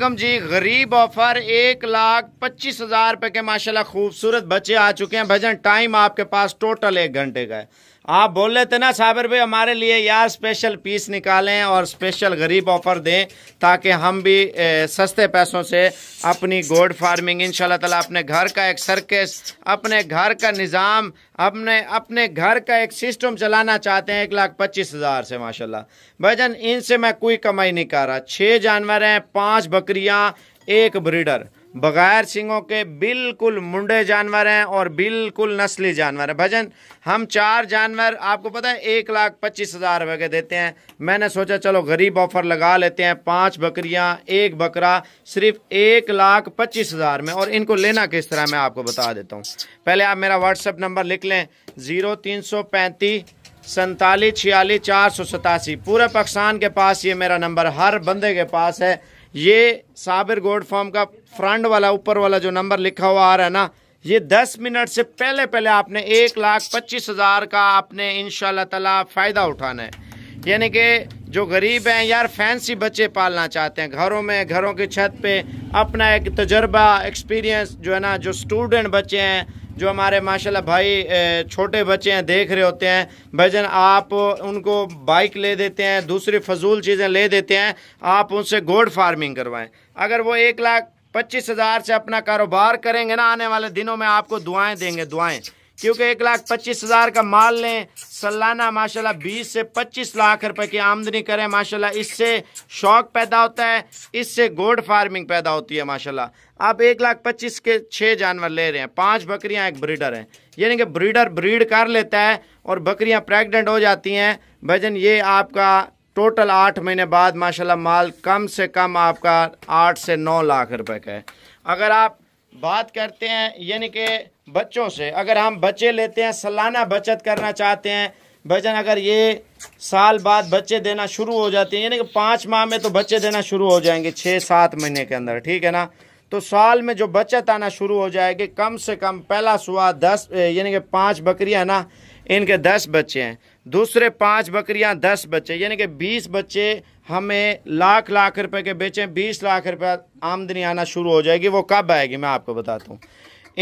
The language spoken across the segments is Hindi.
कम जी गरीब ऑफर एक लाख पच्चीस हजार रुपए के माशाल्लाह खूबसूरत बच्चे आ चुके हैं भजन टाइम आपके पास टोटल एक घंटे का है आप बोल रहे थे ना साबिर भाई हमारे लिए यार स्पेशल पीस निकालें और स्पेशल गरीब ऑफर दें ताकि हम भी ए, सस्ते पैसों से अपनी गोड फार्मिंग इन तला अपने घर का एक सर्कस अपने घर का निज़ाम अपने अपने घर का एक सिस्टम चलाना चाहते हैं एक लाख पच्चीस हज़ार से माशाल्लाह भाईजान इनसे मैं कोई कमाई नहीं कर रहा छः जानवर हैं पाँच बकरियाँ एक ब्रीडर बगैर सिंगों के बिल्कुल मुंडे जानवर हैं और बिल्कुल नस्ली जानवर हैं भजन हम चार जानवर आपको पता है एक लाख पच्चीस हज़ार रुपये के देते हैं मैंने सोचा चलो गरीब ऑफर लगा लेते हैं पांच बकरियां एक बकरा सिर्फ एक लाख पच्चीस हज़ार में और इनको लेना किस तरह मैं आपको बता देता हूँ पहले आप मेरा व्हाट्सअप नंबर लिख लें ज़ीरो तीन सौ पैंतीस छियालीस चार सौ सतासी पूरे पाकिस्तान के पास ये मेरा नंबर हर बंदे के पास है ये साबिर गोड फॉर्म का फ्रंट वाला ऊपर वाला जो नंबर लिखा हुआ आ रहा है ना ये दस मिनट से पहले पहले आपने एक लाख पच्चीस हज़ार का आपने इन ताला फ़ायदा उठाना है यानी कि जो गरीब हैं यार फैंसी बच्चे पालना चाहते हैं घरों में घरों की छत पे अपना एक तजर्बा एक्सपीरियंस जो है ना जो स्टूडेंट बच्चे हैं जो हमारे माशाल्लाह भाई छोटे बच्चे हैं देख रहे होते हैं भजन आप उनको बाइक ले देते हैं दूसरी फजूल चीज़ें ले देते हैं आप उनसे गोड फार्मिंग करवाएं अगर वो एक लाख पच्चीस हज़ार से अपना कारोबार करेंगे ना आने वाले दिनों में आपको दुआएं देंगे दुआएं क्योंकि एक लाख पच्चीस हज़ार का माल लें सालाना माशाल्लाह बीस से पच्चीस लाख रुपए की आमदनी करें माशाल्लाह इससे शौक पैदा होता है इससे गोड फार्मिंग पैदा होती है माशाल्लाह आप एक लाख पच्चीस के छः जानवर ले रहे हैं पांच बकरियां एक ब्रीडर हैं यानी कि ब्रीडर ब्रीड कर लेता है और बकरियाँ प्रेगनेंट हो जाती हैं भजन ये आपका टोटल आठ महीने बाद माशाल्लाह माल कम से कम आपका आठ से नौ लाख रुपए का है अगर आप बात करते हैं यानी कि बच्चों से अगर हम बच्चे लेते हैं सालाना बचत करना चाहते हैं भजन अगर ये साल बाद बच्चे देना शुरू हो जाते हैं यानी कि पाँच माह में तो बच्चे देना शुरू हो जाएंगे छः सात महीने के अंदर ठीक है ना तो साल में जो बचत आना शुरू हो जाएगी कम से कम पहला सुबह दस यानी कि पाँच बकरियाँ ना इनके दस बच्चे हैं दूसरे पाँच बकरियाँ दस बच्चे यानी कि बीस बच्चे हमें लाख लाख रुपए के बेचें बीस लाख रुपए आमदनी आना शुरू हो जाएगी वो कब आएगी मैं आपको बताता हूँ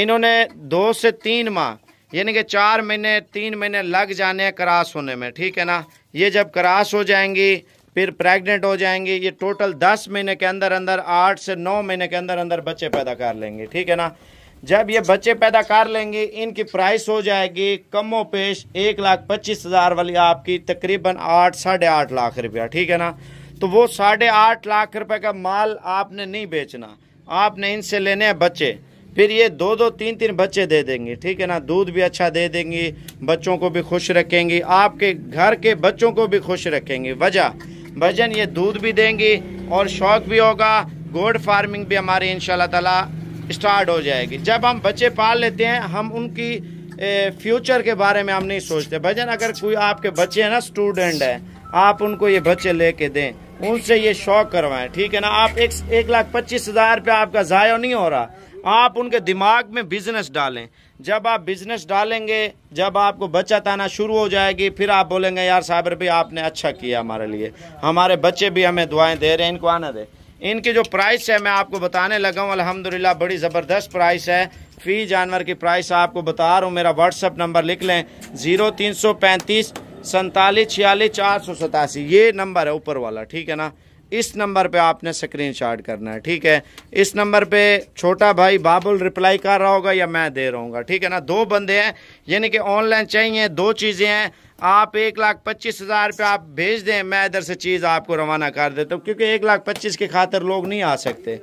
इन्होंने दो से तीन माह यानी कि चार महीने तीन महीने लग जाने हैं होने में ठीक है ना ये जब करास हो जाएंगी फिर प्रेग्नेंट हो जाएंगे ये टोटल दस महीने के अंदर अंदर आठ से नौ महीने के अंदर अंदर बच्चे पैदा कर लेंगे ठीक है ना जब ये बच्चे पैदा कर लेंगे इनकी प्राइस हो जाएगी कमो पेश एक लाख पच्चीस हज़ार वाली आपकी तकरीबन आठ साढ़े आठ लाख रुपया ठीक है ना तो वो साढ़े आठ लाख रुपए का माल आपने नहीं बेचना आपने इनसे लेने हैं बच्चे फिर ये दो दो तीन तीन बच्चे दे देंगे ठीक है ना दूध भी अच्छा दे देंगी बच्चों को भी खुश रखेंगी आपके घर के बच्चों को भी खुश रखेंगी वजह भजन ये दूध भी देंगी और शौक भी होगा गोड फार्मिंग भी हमारी इन तला स्टार्ट हो जाएगी जब हम बच्चे पाल लेते हैं हम उनकी फ्यूचर के बारे में हम नहीं सोचते भजन अगर कोई आपके बच्चे हैं ना स्टूडेंट हैं आप उनको ये बच्चे लेके दें उनसे ये शौक करवाएं ठीक है ना आप एक एक लाख पच्चीस हजार रुपया आपका ज़ाया नहीं हो रहा आप उनके दिमाग में बिजनेस डालें जब आप बिजनेस डालेंगे जब आपको बचत आना शुरू हो जाएगी फिर आप बोलेंगे यार साबर भी आपने अच्छा किया हमारे लिए हमारे बच्चे भी हमें दुआएं दे रहे हैं इनको आना दे इनकी जो प्राइस है मैं आपको बताने लगा हूँ अलहमदिल्ला बड़ी ज़बरदस्त प्राइस है फ़ी जानवर की प्राइस आपको बता रहा हूँ मेरा व्हाट्सअप नंबर लिख लें ज़ीरो तीन सौ पैंतीस सैंतालीस छियालीस चार सौ सतासी ये नंबर है ऊपर वाला ठीक है ना इस नंबर पे आपने स्क्रीन करना है ठीक है इस नंबर पे छोटा भाई बाबुल रिप्लाई कर रहा होगा या मैं दे रहा हूँ ठीक है ना दो बंदे हैं यानी कि ऑनलाइन चाहिए दो चीज़ें हैं आप एक लाख पच्चीस हज़ार रुपये आप भेज दें मैं इधर से चीज़ आपको रवाना कर देता हूँ क्योंकि एक लाख पच्चीस की खातर लोग नहीं आ सकते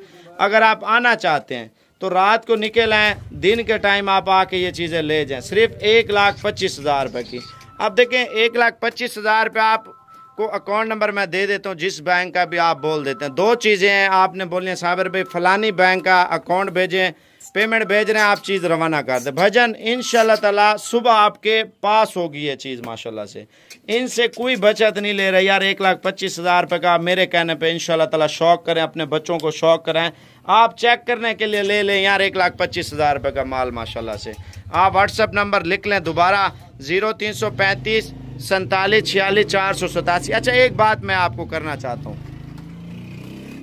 अगर आप आना चाहते हैं तो रात को निकल आएँ दिन के टाइम आप आके ये चीज़ें ले जाएँ सिर्फ एक लाख पच्चीस हज़ार रुपये की अब देखें एक लाख पच्चीस हज़ार रुपये आप आपको अकाउंट नंबर मैं दे देता हूँ जिस बैंक का भी आप बोल देते हैं दो चीज़ें हैं आपने बोलिए साबिर भाई फ़लानी बैंक का अकाउंट भेजें पेमेंट भेज रहे हैं आप चीज़ रवाना कर दें भजन इन ताला सुबह आपके पास होगी ये चीज़ माशाल्लाह से इनसे कोई बचत नहीं ले रहे यार एक लाख पच्चीस हज़ार रुपये का मेरे कहने पे इन ताला शौक करें अपने बच्चों को शौक करें आप चेक करने के लिए ले लें यार एक लाख पच्चीस हज़ार रुपये का माल माशाल्लाह से आप व्हाट्सअप नंबर लिख लें दोबारा ज़ीरो तीन सौ पैंतीस संतालीस छियालीस चार सौ सतासी अच्छा एक बात मैं आपको करना चाहता हूँ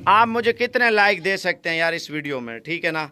आप मुझे कितने लाइक दे सकते हैं यार इस वीडियो में ठीक है ना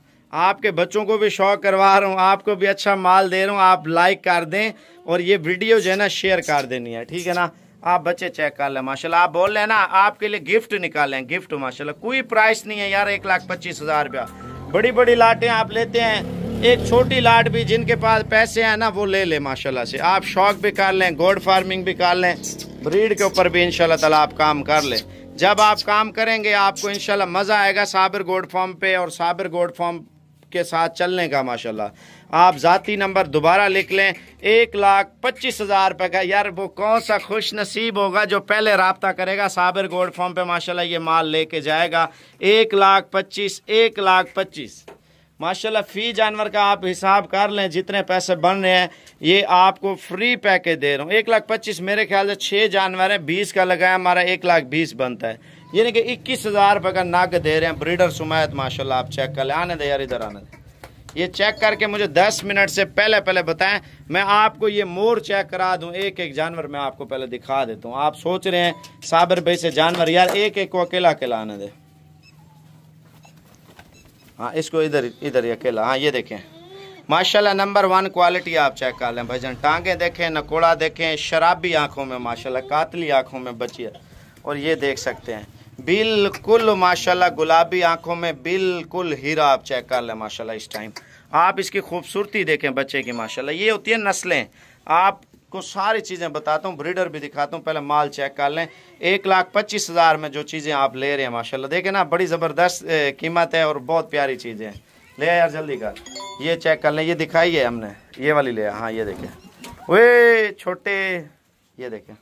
आपके बच्चों को भी शौक करवा रहा हूँ आपको भी अच्छा माल दे रहा हूँ आप लाइक कर दें और ये वीडियो जो है ना शेयर कर देनी है ठीक है ना आप बच्चे चेक कर लें माशा आप बोल रहे हैं ना आपके लिए गिफ्ट निकालें गिफ्ट माशा कोई प्राइस नहीं है यार एक लाख पच्चीस हज़ार रुपया बड़ी बड़ी लाटें आप लेते हैं एक छोटी लाट भी जिनके पास पैसे हैं ना वो ले ले माशाल्लाह से आप शौक भी कर लें गोड फार्मिंग भी कर लें ब्रीड के ऊपर भी इन तला आप काम कर लें जब आप काम करेंगे आपको इनशाला मज़ा आएगा साबिर गोड फार्म पे और साबिर गोड फार्म के साथ चलने का माशाल्लाह आप ज़ाती नंबर दोबारा लिख लें एक लाख पच्चीस हज़ार रुपये का यार वो कौन सा खुश नसीब होगा जो पहले रबता करेगा साबिर गोड फॉर्म पे माशाल्लाह ये माल लेके जाएगा एक लाख पच्चीस एक लाख पच्चीस माशाल्लाह फ़ी जानवर का आप हिसाब कर लें जितने पैसे बन रहे हैं ये आपको फ्री पैकेज दे रहा हूँ एक लाख पच्चीस मेरे ख्याल से छः जानवर हैं बीस का लगाया हमारा एक लाख बीस बनता है यानी कि इक्कीस हज़ार रुपये का नग दे रहे हैं ब्रीडर सुमायत माशाल्लाह आप चेक कर लें आने दे यार इधर आने दे ये चेक करके मुझे दस मिनट से पहले पहले बताएं मैं आपको ये मोर चेक करा दूं एक एक जानवर मैं आपको पहले दिखा देता हूँ आप सोच रहे हैं साबिर भाई से जानवर यार एक एक को अकेला अकेला आने दे हाँ इसको इधर इधर ही अकेला हाँ ये देखें माशाल्लाह नंबर वन क्वालिटी आप चेक कर लें जान टांगे देखें नकोड़ा देखें शराबी आँखों में माशाल्लाह कातली आँखों में बची है और ये देख सकते हैं बिल्कुल माशाल्लाह गुलाबी आँखों में बिल्कुल हीरा आप चेक कर लें माशाल्लाह इस टाइम आप इसकी खूबसूरती देखें बच्चे की माशाल्लाह ये होती है नस्लें आप को सारी चीज़ें बताता हूँ ब्रीडर भी दिखाता हूँ पहले माल चेक कर लें एक लाख पच्चीस हज़ार में जो चीज़ें आप ले रहे हैं माशाल्लाह देखे ना बड़ी ज़बरदस्त कीमत है और बहुत प्यारी चीज़ें हैं ले यार जल्दी कर ये चेक कर लें ये दिखाई है हमने ये वाली ले हाँ ये देखें वे छोटे ये देखें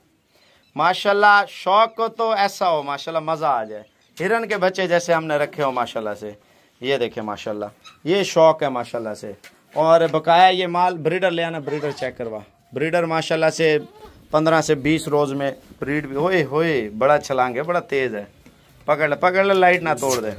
माशाला शौक को तो ऐसा हो माशाला मज़ा आ जाए हिरन के बच्चे जैसे हमने रखे हो माशाला से ये देखें माशाला ये शौक है माशाला से और बकाया ये माल ब्रीडर ले आना ब्रीडर चेक करवा ब्रीडर माशाल्लाह से पंद्रह से बीस रोज़ में ब्रीड भी होए होए बड़ा छलांग है बड़ा तेज़ है पकड़ ले पकड़ ले लाइट ना तोड़ दे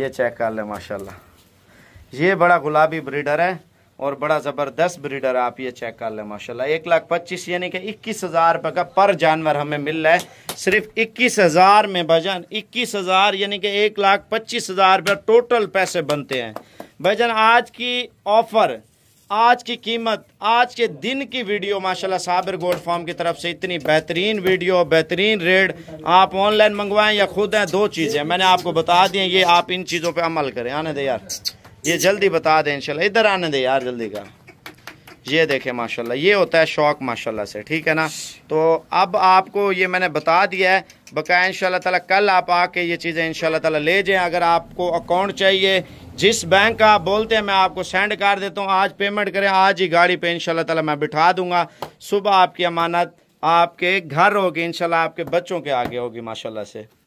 ये चेक कर ले माशाल्लाह ये बड़ा गुलाबी ब्रीडर है और बड़ा ज़बरदस्त ब्रीडर आप ये चेक कर लें माशाल्लाह एक लाख पच्चीस यानी कि इक्कीस हज़ार रुपये का पर जानवर हमें मिल रहा है सिर्फ इक्कीस हज़ार में भजन इक्कीस हज़ार यानी कि एक लाख पच्चीस हज़ार रुपये टोटल पैसे बनते हैं भजन आज की ऑफ़र आज की कीमत आज के दिन की वीडियो माशाल्लाह साबिर गोल्ड फार्म की तरफ से इतनी बेहतरीन वीडियो बेहतरीन रेट आप ऑनलाइन मंगवाएं या खुद हैं दो चीज़ें मैंने आपको बता दी ये आप इन चीज़ों पे अमल करें आने दे यार ये जल्दी बता दें इंशाल्लाह इधर आने दे यार जल्दी का ये देखें माशाल्लाह ये होता है शौक माशाल्लाह से ठीक है ना तो अब आपको ये मैंने बता दिया है बकाया इन ताला कल आप आके ये चीज़ें इन ताला ले जाएं अगर आपको अकाउंट चाहिए जिस बैंक का आप बोलते हैं मैं आपको सेंड कर देता हूँ आज पेमेंट करें आज ही गाड़ी पर इन ताला मैं बिठा दूंगा सुबह आपकी अमानत आपके घर होगी इनशाला आपके बच्चों के आगे होगी माशाला से